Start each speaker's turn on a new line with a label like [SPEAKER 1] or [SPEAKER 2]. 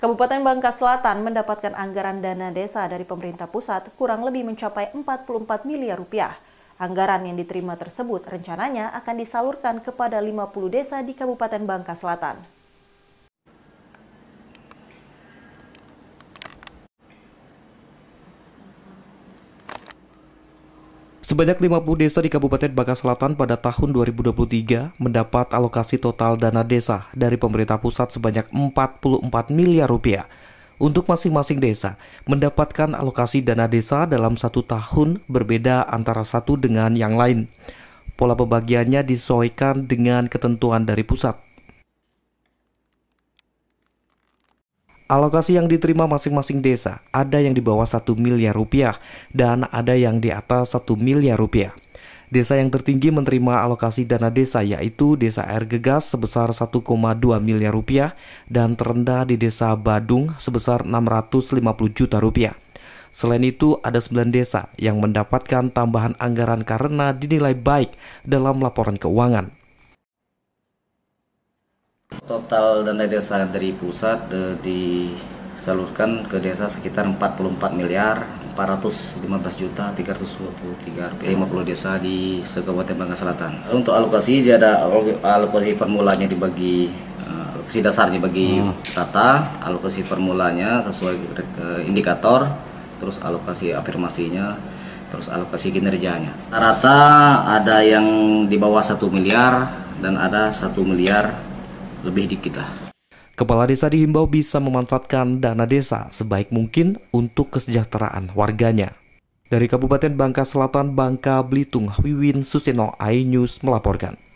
[SPEAKER 1] Kabupaten Bangka Selatan mendapatkan anggaran dana desa dari pemerintah pusat kurang lebih mencapai 44 miliar rupiah. Anggaran yang diterima tersebut rencananya akan disalurkan kepada 50 desa di Kabupaten Bangka Selatan.
[SPEAKER 2] Sebanyak 50 desa di Kabupaten Bangka Selatan pada tahun 2023 mendapat alokasi total dana desa dari pemerintah pusat sebanyak 44 miliar rupiah. Untuk masing-masing desa, mendapatkan alokasi dana desa dalam satu tahun berbeda antara satu dengan yang lain. Pola pembagiannya disesuaikan dengan ketentuan dari pusat. Alokasi yang diterima masing-masing desa ada yang di bawah 1 miliar rupiah dan ada yang di atas 1 miliar rupiah. Desa yang tertinggi menerima alokasi dana desa yaitu Desa Air Gegas sebesar 1,2 miliar rupiah dan terendah di Desa Badung sebesar 650 juta rupiah. Selain itu, ada 9 desa yang mendapatkan tambahan anggaran karena dinilai baik dalam laporan keuangan
[SPEAKER 3] total dana desa dari pusat de, eh, disalurkan ke desa sekitar 44 miliar 415 juta 323 50 desa di Kabupaten Bangka Selatan. Untuk alokasi dia ada alokasi formulanya dibagi eh, alokasi dasarnya bagi hmm. alokasi formulanya sesuai indikator, terus alokasi afirmasinya, terus alokasi kinerjanya. Rata ada yang di bawah 1 miliar dan ada 1 miliar lebih dikit lah.
[SPEAKER 2] Kepala desa dihimbau bisa memanfaatkan dana desa sebaik mungkin untuk kesejahteraan warganya. Dari Kabupaten Bangka Selatan, Bangka Belitung, Wiwin Suseno, iNews melaporkan.